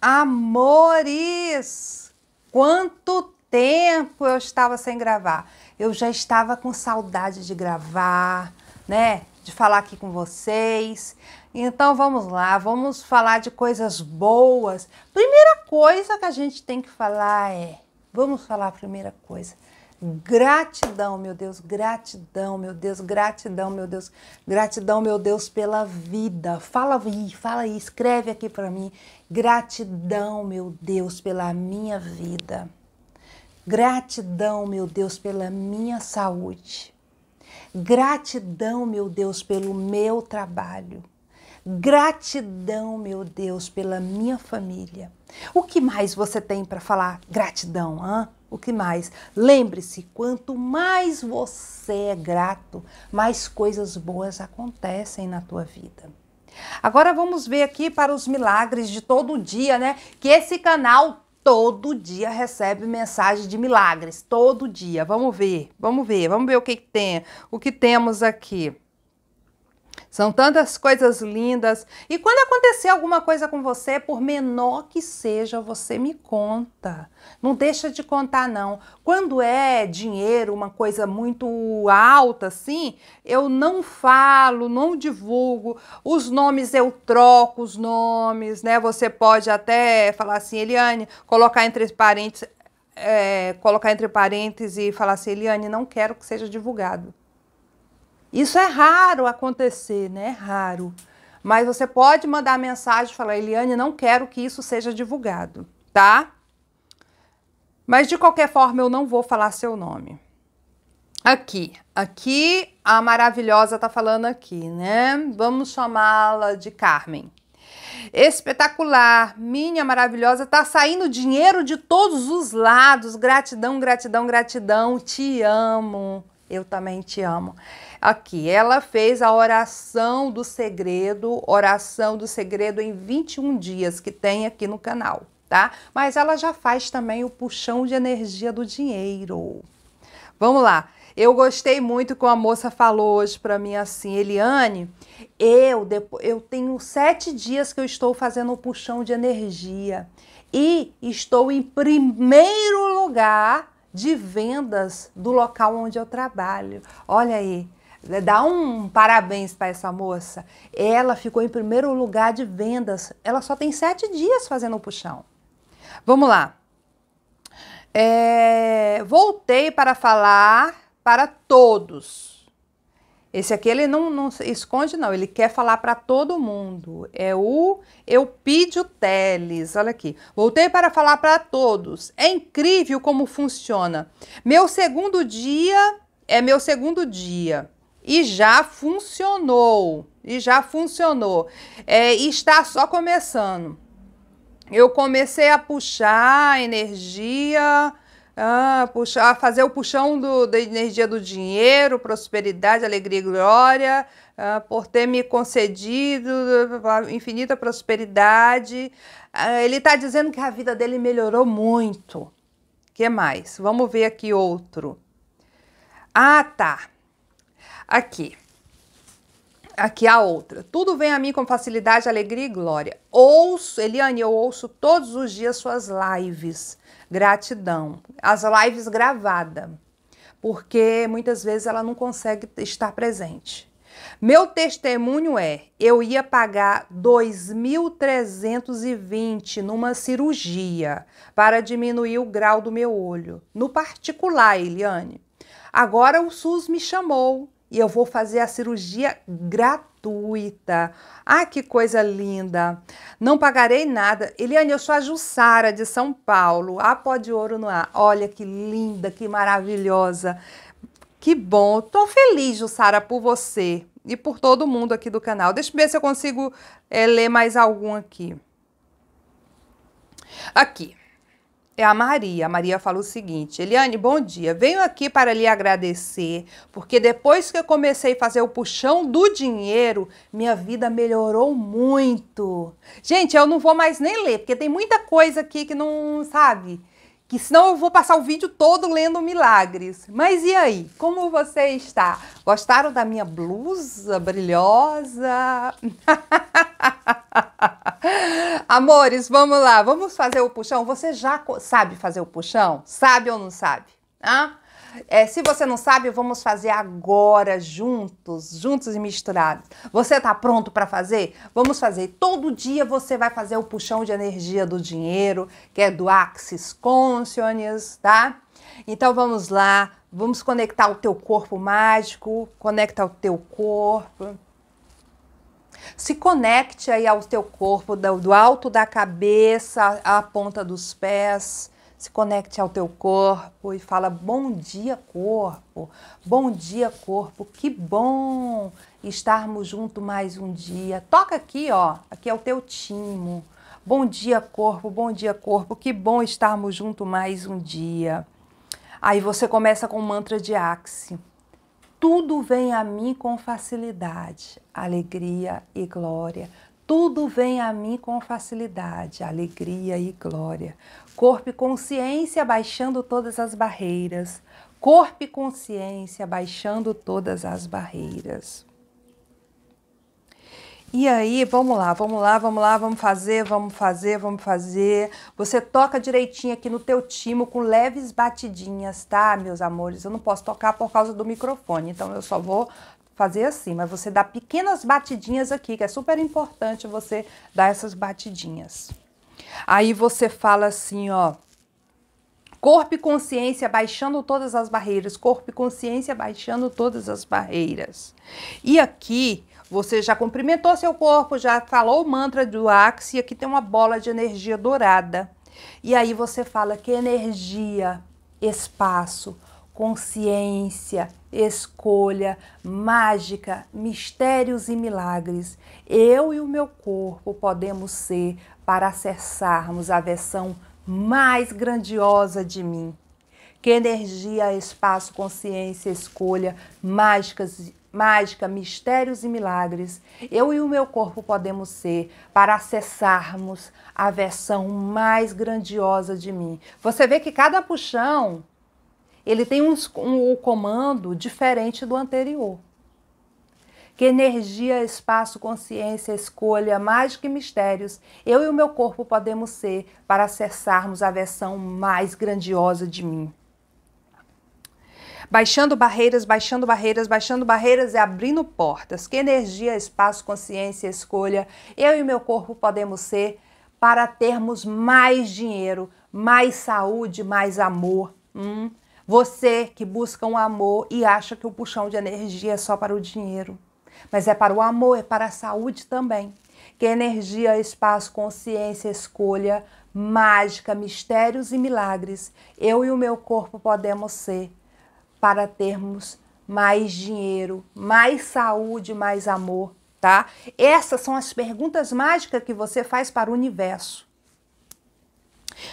Amores, quanto tempo eu estava sem gravar. Eu já estava com saudade de gravar, né? De falar aqui com vocês. Então vamos lá, vamos falar de coisas boas. Primeira coisa que a gente tem que falar é, vamos falar a primeira coisa Gratidão, meu Deus, gratidão, meu Deus, gratidão, meu Deus, gratidão, meu Deus, pela vida. Fala aí, fala aí, escreve aqui para mim. Gratidão, meu Deus, pela minha vida. Gratidão, meu Deus, pela minha saúde. Gratidão, meu Deus, pelo meu trabalho. Gratidão, meu Deus, pela minha família. O que mais você tem para falar? Gratidão, hã? o que mais? Lembre-se, quanto mais você é grato, mais coisas boas acontecem na tua vida. Agora vamos ver aqui para os milagres de todo dia, né? Que esse canal todo dia recebe mensagem de milagres, todo dia. Vamos ver, vamos ver, vamos ver o que, que tem, o que temos aqui. São tantas coisas lindas. E quando acontecer alguma coisa com você, por menor que seja, você me conta. Não deixa de contar, não. Quando é dinheiro, uma coisa muito alta, assim, eu não falo, não divulgo. Os nomes eu troco os nomes, né? Você pode até falar assim, Eliane, colocar entre parênteses, é, colocar entre parênteses e falar assim, Eliane, não quero que seja divulgado. Isso é raro acontecer, né? É raro. Mas você pode mandar mensagem e falar, Eliane, não quero que isso seja divulgado, tá? Mas de qualquer forma, eu não vou falar seu nome. Aqui, aqui a maravilhosa tá falando aqui, né? Vamos chamá-la de Carmen. Espetacular, minha maravilhosa, tá saindo dinheiro de todos os lados. Gratidão, gratidão, gratidão. Te amo eu também te amo. Aqui, ela fez a oração do segredo, oração do segredo em 21 dias que tem aqui no canal, tá? Mas ela já faz também o puxão de energia do dinheiro. Vamos lá. Eu gostei muito que a moça falou hoje para mim assim, Eliane, eu eu tenho sete dias que eu estou fazendo o puxão de energia e estou em primeiro lugar de vendas do local onde eu trabalho. Olha aí, dá um parabéns para essa moça. Ela ficou em primeiro lugar de vendas. Ela só tem sete dias fazendo o puxão. Vamos lá. É, voltei para falar para todos esse aqui ele não, não esconde, não, ele quer falar para todo mundo. É o Eupídio Teles, olha aqui. Voltei para falar para todos. É incrível como funciona. Meu segundo dia é meu segundo dia e já funcionou. E já funcionou. É, e está só começando. Eu comecei a puxar energia ah, puxar, fazer o puxão do, da energia do dinheiro, prosperidade, alegria e glória, ah, por ter me concedido infinita prosperidade. Ah, ele está dizendo que a vida dele melhorou muito. que mais? Vamos ver aqui outro. Ah, tá. Aqui. Aqui a outra. Tudo vem a mim com facilidade, alegria e glória. Ouço, Eliane, eu ouço todos os dias suas lives Gratidão. As lives gravadas, porque muitas vezes ela não consegue estar presente. Meu testemunho é: eu ia pagar 2.320 numa cirurgia para diminuir o grau do meu olho, no particular, Eliane. Agora o SUS me chamou e eu vou fazer a cirurgia gratuita. Ah, que coisa linda! Não pagarei nada. Eliane, eu sou a Jussara de São Paulo, a pó de ouro no ar. Olha que linda, que maravilhosa. Que bom. Tô feliz, Jussara, por você e por todo mundo aqui do canal. Deixa eu ver se eu consigo é, ler mais algum aqui. Aqui é a Maria. A Maria falou o seguinte: Eliane, bom dia. Venho aqui para lhe agradecer, porque depois que eu comecei a fazer o puxão do dinheiro, minha vida melhorou muito. Gente, eu não vou mais nem ler, porque tem muita coisa aqui que não sabe. Que senão eu vou passar o vídeo todo lendo milagres. Mas e aí? Como você está? Gostaram da minha blusa brilhosa? Amores, vamos lá, vamos fazer o puxão. Você já sabe fazer o puxão? Sabe ou não sabe? Ah? É, se você não sabe, vamos fazer agora juntos, juntos e misturados. Você está pronto para fazer? Vamos fazer. Todo dia você vai fazer o puxão de energia do dinheiro, que é do Axis Consciousness, tá? Então vamos lá, vamos conectar o teu corpo mágico, conecta o teu corpo. Se conecte aí ao teu corpo, do, alto da cabeça à ponta dos pés. Se conecte ao teu corpo e fala bom dia, corpo. Bom dia, corpo. Que bom estarmos juntos mais um dia. Toca aqui, ó. Aqui é o teu timo. Bom dia, corpo. Bom dia, corpo. Que bom estarmos juntos mais um dia. Aí você começa com o mantra de Axi. Tudo vem a mim com facilidade, alegria e glória. Tudo vem a mim com facilidade, alegria e glória. Corpo e consciência baixando todas as barreiras. Corpo e consciência baixando todas as barreiras. E aí, vamos lá, vamos lá, vamos lá, vamos fazer, vamos fazer, vamos fazer. Você toca direitinho aqui no teu timo com leves batidinhas, tá, meus amores? Eu não posso tocar por causa do microfone, então eu só vou fazer assim, mas você dá pequenas batidinhas aqui, que é super importante você dar essas batidinhas. Aí você fala assim, ó, corpo e consciência baixando todas as barreiras, corpo e consciência baixando todas as barreiras. E aqui você já cumprimentou seu corpo, já falou o mantra do Axi, e aqui tem uma bola de energia dourada. E aí você fala que energia, espaço, consciência, escolha, mágica, mistérios e milagres. Eu e o meu corpo podemos ser para acessarmos a versão mais grandiosa de mim. Que energia, espaço, consciência, escolha, mágicas mágica, mistérios e milagres, eu e o meu corpo podemos ser para acessarmos a versão mais grandiosa de mim. Você vê que cada puxão ele tem um, um, um comando diferente do anterior. Que energia, espaço, consciência, escolha, mágica e mistérios, eu e o meu corpo podemos ser para acessarmos a versão mais grandiosa de mim. Baixando barreiras, baixando barreiras, baixando barreiras e abrindo portas. Que energia, espaço, consciência, escolha eu e meu corpo podemos ser para termos mais dinheiro, mais saúde, mais amor. Hum? Você que busca um amor e acha que o puxão de energia é só para o dinheiro, mas é para o amor, é para a saúde também. Que energia, espaço, consciência, escolha, mágica, mistérios e milagres eu e o meu corpo podemos ser para termos mais dinheiro, mais saúde, mais amor, tá? Essas são as perguntas mágicas que você faz para o universo.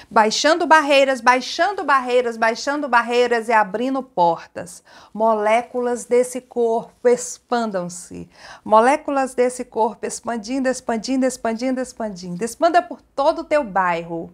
Baixando barreiras, baixando barreiras, baixando barreiras e abrindo portas. Moléculas desse corpo expandam-se. Moléculas desse corpo expandindo, expandindo, expandindo, expandindo. Expanda por todo o teu bairro.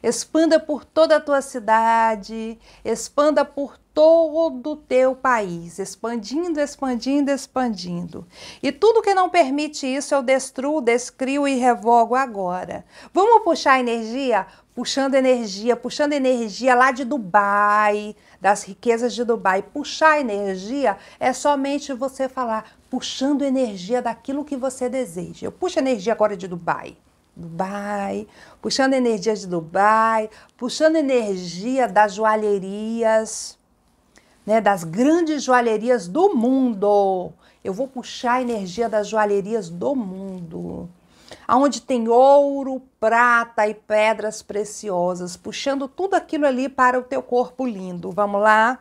Expanda por toda a tua cidade, expanda por todo o teu país, expandindo, expandindo, expandindo. E tudo que não permite isso eu destruo, descrio e revogo agora. Vamos puxar energia? Puxando energia, puxando energia lá de Dubai, das riquezas de Dubai. Puxar energia é somente você falar, puxando energia daquilo que você deseja. Eu puxo energia agora de Dubai. Dubai, puxando energia de Dubai, puxando energia das joalherias, né, das grandes joalherias do mundo. Eu vou puxar a energia das joalherias do mundo. Onde tem ouro, prata e pedras preciosas, puxando tudo aquilo ali para o teu corpo lindo. Vamos lá?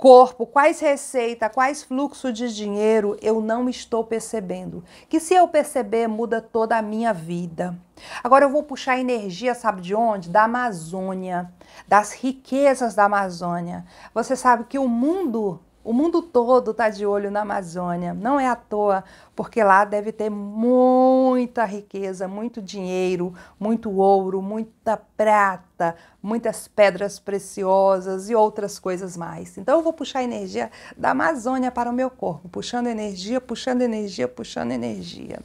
corpo, quais receita, quais fluxos de dinheiro eu não estou percebendo. Que se eu perceber, muda toda a minha vida. Agora eu vou puxar energia, sabe de onde? Da Amazônia, das riquezas da Amazônia. Você sabe que o mundo o mundo todo está de olho na Amazônia, não é à toa, porque lá deve ter muita riqueza, muito dinheiro, muito ouro, muita prata, muitas pedras preciosas e outras coisas mais. Então eu vou puxar a energia da Amazônia para o meu corpo, puxando energia, puxando energia, puxando energia.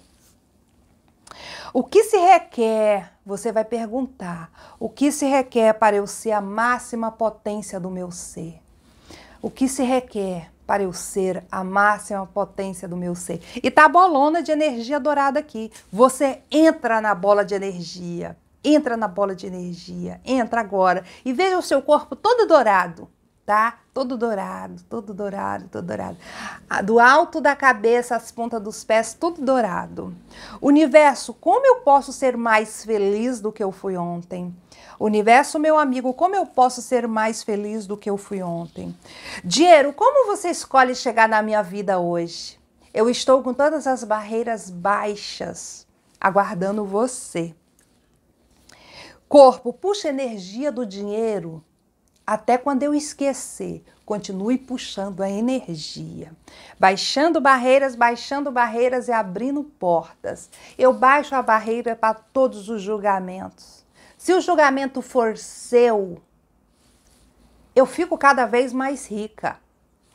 O que se requer? Você vai perguntar. O que se requer para eu ser a máxima potência do meu ser? o que se requer para eu ser a máxima potência do meu ser. E tá a bolona de energia dourada aqui. Você entra na bola de energia. Entra na bola de energia. Entra agora e veja o seu corpo todo dourado, tá? Todo dourado, todo dourado, todo dourado. Ah, do alto da cabeça às pontas dos pés, tudo dourado. Universo, como eu posso ser mais feliz do que eu fui ontem? Universo, meu amigo, como eu posso ser mais feliz do que eu fui ontem? Dinheiro, como você escolhe chegar na minha vida hoje? Eu estou com todas as barreiras baixas, aguardando você. Corpo, puxa energia do dinheiro até quando eu esquecer. Continue puxando a energia, baixando barreiras, baixando barreiras e abrindo portas. Eu baixo a barreira para todos os julgamentos se o julgamento for seu, eu fico cada vez mais rica.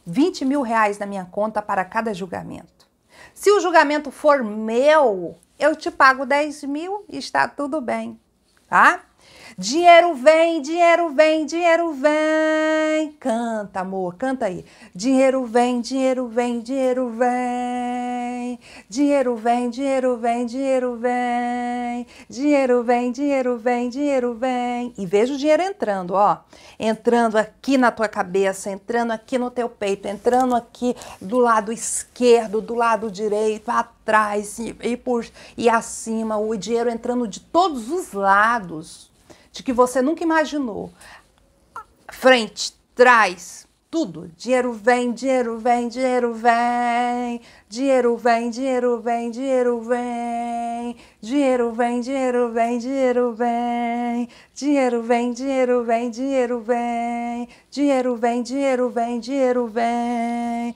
20 mil reais na minha conta para cada julgamento. Se o julgamento for meu, eu te pago 10 mil e está tudo bem, tá? Dinheiro vem, dinheiro vem, dinheiro vem. Canta, amor, canta aí. Dinheiro vem, dinheiro vem, dinheiro vem. Dinheiro vem, dinheiro vem, dinheiro vem. Dinheiro vem, dinheiro vem, dinheiro vem. E veja o dinheiro entrando, ó. Entrando aqui na tua cabeça, entrando aqui no teu peito, entrando aqui do lado esquerdo, do lado direito, atrás e, por, e acima. O dinheiro entrando de todos os lados de que você nunca imaginou. Frente, trás, tudo. Dinheiro vem, dinheiro vem, dinheiro vem. Dinheiro vem, dinheiro vem, dinheiro vem. Dinheiro vem, dinheiro vem, dinheiro vem. Dinheiro vem, dinheiro vem, dinheiro vem. Dinheiro vem, dinheiro vem,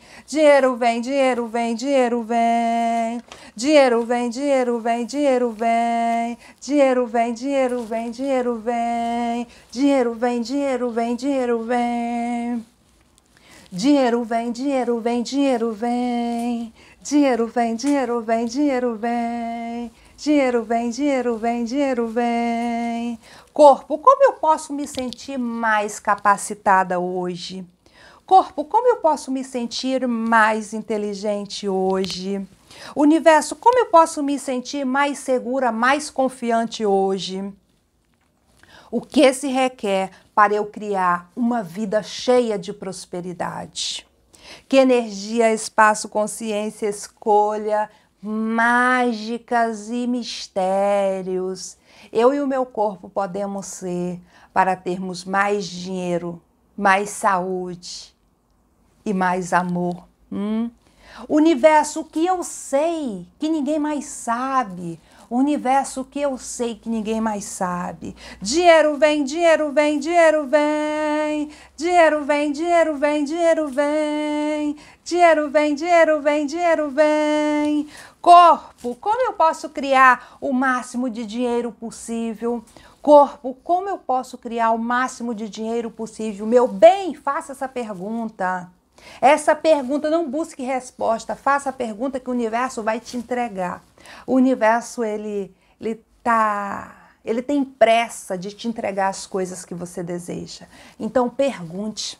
dinheiro vem. Dinheiro vem, dinheiro vem, dinheiro vem. Dinheiro vem, dinheiro vem, dinheiro vem. Dinheiro vem, dinheiro vem, dinheiro vem. Dinheiro vem, dinheiro vem, dinheiro vem. Dinheiro vem, dinheiro vem, dinheiro vem. Dinheiro vem, dinheiro vem, dinheiro vem. Dinheiro vem, dinheiro vem, dinheiro vem. Corpo, como eu posso me sentir mais capacitada hoje? Corpo, como eu posso me sentir mais inteligente hoje? Universo, como eu posso me sentir mais segura, mais confiante hoje? O que se requer para eu criar uma vida cheia de prosperidade. Que energia, espaço, consciência, escolha, mágicas e mistérios eu e o meu corpo podemos ser para termos mais dinheiro, mais saúde e mais amor. Hum? Universo, o que eu sei que ninguém mais sabe? O universo que eu sei que ninguém mais sabe. Dinheiro vem, dinheiro vem, dinheiro vem. Dinheiro vem, dinheiro vem, dinheiro vem. Dinheiro vem, dinheiro vem, dinheiro vem. Corpo, como eu posso criar o máximo de dinheiro possível? Corpo, como eu posso criar o máximo de dinheiro possível? Meu bem, faça essa pergunta. Essa pergunta não busque resposta, faça a pergunta que o universo vai te entregar. O universo ele ele tá ele tem pressa de te entregar as coisas que você deseja. Então pergunte: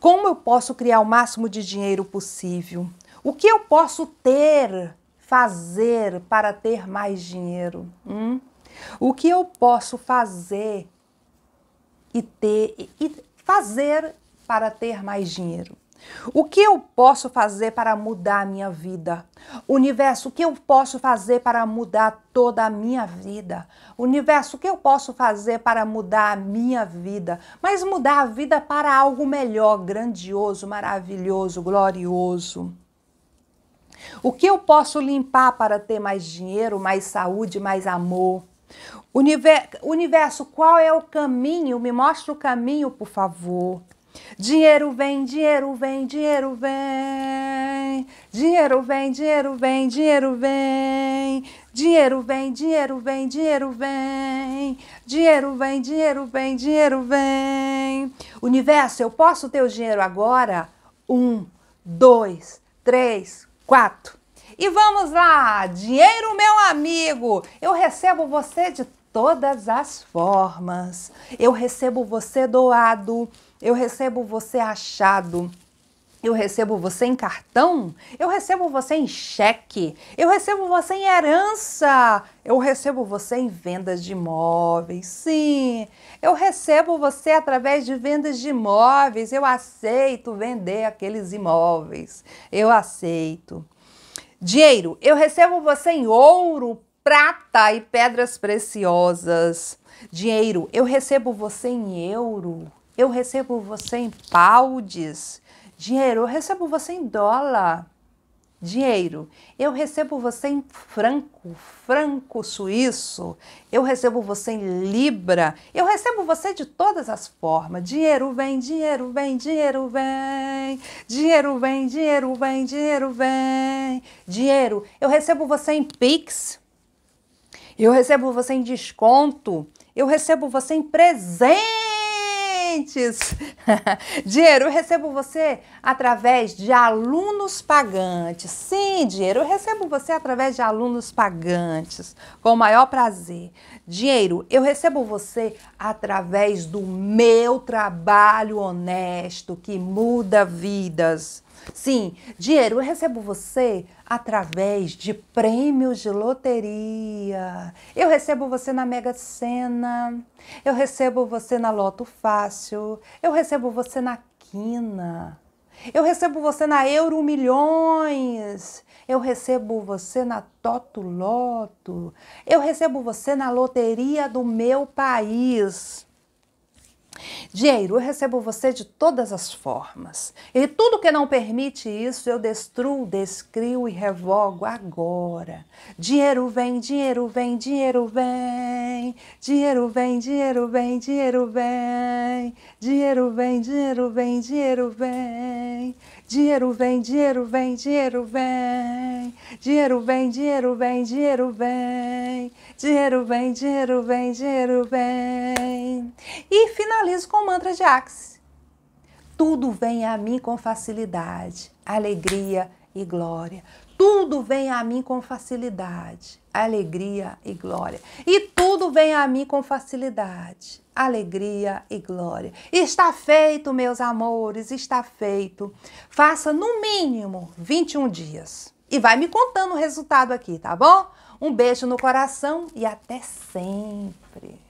como eu posso criar o máximo de dinheiro possível? O que eu posso ter, fazer para ter mais dinheiro? Hum? O que eu posso fazer e ter e fazer para ter mais dinheiro? O que eu posso fazer para mudar a minha vida? Universo, o que eu posso fazer para mudar toda a minha vida? Universo, o que eu posso fazer para mudar a minha vida? Mas mudar a vida para algo melhor, grandioso, maravilhoso, glorioso. O que eu posso limpar para ter mais dinheiro, mais saúde, mais amor? Universo, qual é o caminho? Me mostra o caminho, por favor. Dinheiro vem, dinheiro vem, dinheiro vem. Dinheiro vem, dinheiro vem, dinheiro vem. Dinheiro vem, dinheiro vem, dinheiro vem. Dinheiro vem, dinheiro vem, dinheiro vem. Universo, eu posso ter o dinheiro agora? Um, dois, três, quatro. E vamos lá, dinheiro meu amigo, eu recebo você de todas as formas. Eu recebo você doado, eu recebo você achado. Eu recebo você em cartão? Eu recebo você em cheque? Eu recebo você em herança? Eu recebo você em vendas de imóveis? Sim, eu recebo você através de vendas de imóveis. Eu aceito vender aqueles imóveis. Eu aceito. Dinheiro, eu recebo você em ouro, prata e pedras preciosas. Dinheiro, eu recebo você em euro. Eu recebo você em pounds. Dinheiro, eu recebo você em dólar. Dinheiro, eu recebo você em franco, franco suíço. Eu recebo você em libra. Eu recebo você de todas as formas. Dinheiro vem, dinheiro vem, dinheiro vem. Dinheiro vem, dinheiro vem, dinheiro vem. Dinheiro, eu recebo você em pix. Eu recebo você em desconto. Eu recebo você em presente clientes. dinheiro, eu recebo você através de alunos pagantes. Sim, dinheiro, eu recebo você através de alunos pagantes. Com o maior prazer. Dinheiro, eu recebo você através do meu trabalho honesto que muda vidas. Sim, dinheiro, eu recebo você através de prêmios de loteria. Eu recebo você na Mega Sena, eu recebo você na Loto Fácil, eu recebo você na Quina, eu recebo você na Euro Milhões, eu recebo você na Toto Loto, eu recebo você na loteria do meu país. Dinheiro, eu recebo você de todas as formas. E tudo que não permite isso, eu destruo, descrio e revogo agora. Dinheiro vem, dinheiro vem, dinheiro vem. Dinheiro vem, dinheiro vem, dinheiro vem. Dinheiro vem, dinheiro vem, dinheiro vem. Dinheiro vem. Dinheiro vem, dinheiro vem, dinheiro vem. Dinheiro vem, dinheiro vem, dinheiro vem. Dinheiro vem, dinheiro vem, dinheiro vem. E finalizo com o mantra de Axis. Tudo vem a mim com facilidade, alegria e glória tudo vem a mim com facilidade, alegria e glória. E tudo vem a mim com facilidade, alegria e glória. Está feito, meus amores, está feito. Faça no mínimo 21 dias. E vai me contando o resultado aqui, tá bom? Um beijo no coração e até sempre.